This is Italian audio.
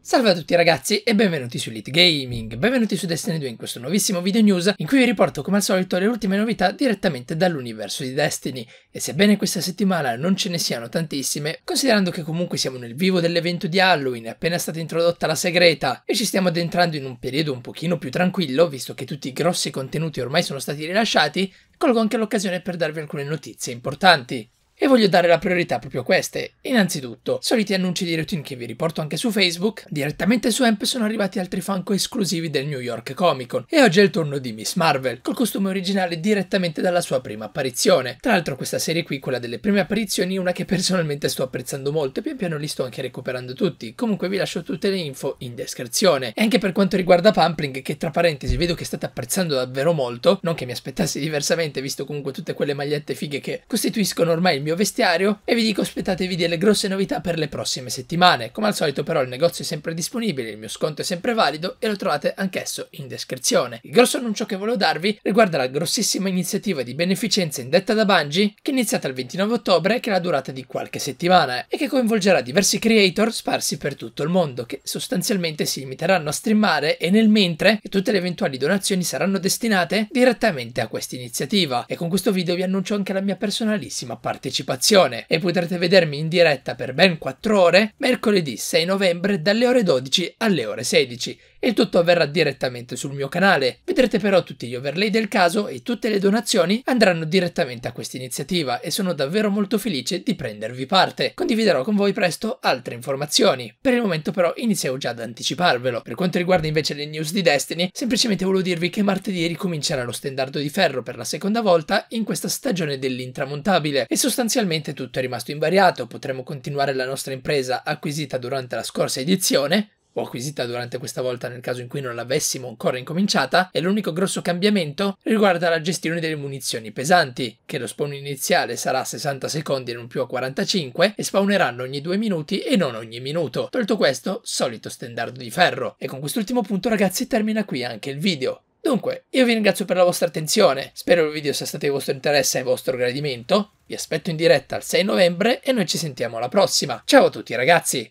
Salve a tutti ragazzi e benvenuti su Elite Gaming, benvenuti su Destiny 2 in questo nuovissimo video news in cui vi riporto come al solito le ultime novità direttamente dall'universo di Destiny e sebbene questa settimana non ce ne siano tantissime, considerando che comunque siamo nel vivo dell'evento di Halloween, è appena stata introdotta la segreta e ci stiamo addentrando in un periodo un pochino più tranquillo visto che tutti i grossi contenuti ormai sono stati rilasciati, colgo anche l'occasione per darvi alcune notizie importanti e voglio dare la priorità proprio a queste. Innanzitutto, soliti annunci di routine che vi riporto anche su Facebook, direttamente su Amp sono arrivati altri fanco esclusivi del New York Comic Con e oggi è il turno di Miss Marvel, col costume originale direttamente dalla sua prima apparizione. Tra l'altro questa serie qui, quella delle prime apparizioni, è una che personalmente sto apprezzando molto e pian piano li sto anche recuperando tutti. Comunque vi lascio tutte le info in descrizione. E anche per quanto riguarda Pumpling, che tra parentesi vedo che state apprezzando davvero molto, non che mi aspettassi diversamente visto comunque tutte quelle magliette fighe che costituiscono ormai il mio mio vestiario e vi dico aspettatevi delle grosse novità per le prossime settimane. Come al solito però il negozio è sempre disponibile, il mio sconto è sempre valido e lo trovate anch'esso in descrizione. Il grosso annuncio che volevo darvi riguarda la grossissima iniziativa di beneficenza indetta da Bungie che è iniziata il 29 ottobre e che ha la durata di qualche settimana eh, e che coinvolgerà diversi creator sparsi per tutto il mondo che sostanzialmente si limiteranno a streamare e nel mentre tutte le eventuali donazioni saranno destinate direttamente a questa iniziativa. E con questo video vi annuncio anche la mia personalissima partecipazione anticipazione e potrete vedermi in diretta per ben 4 ore mercoledì 6 novembre dalle ore 12 alle ore 16. Il tutto avverrà direttamente sul mio canale. Vedrete però tutti gli overlay del caso e tutte le donazioni andranno direttamente a questa iniziativa e sono davvero molto felice di prendervi parte. Condividerò con voi presto altre informazioni. Per il momento però inizio già ad anticiparvelo. Per quanto riguarda invece le news di Destiny, semplicemente volevo dirvi che martedì ricomincerà lo stendardo di ferro per la seconda volta in questa stagione dell'intramontabile e sostanzialmente Sostanzialmente tutto è rimasto invariato, potremo continuare la nostra impresa acquisita durante la scorsa edizione, o acquisita durante questa volta nel caso in cui non l'avessimo ancora incominciata, e l'unico grosso cambiamento riguarda la gestione delle munizioni pesanti, che lo spawn iniziale sarà a 60 secondi e non più a 45 e spawneranno ogni 2 minuti e non ogni minuto. Tolto questo, solito standard di ferro. E con quest'ultimo punto ragazzi termina qui anche il video. Dunque, io vi ringrazio per la vostra attenzione, spero il video sia stato di vostro interesse e vostro gradimento, vi aspetto in diretta il 6 novembre e noi ci sentiamo alla prossima. Ciao a tutti ragazzi!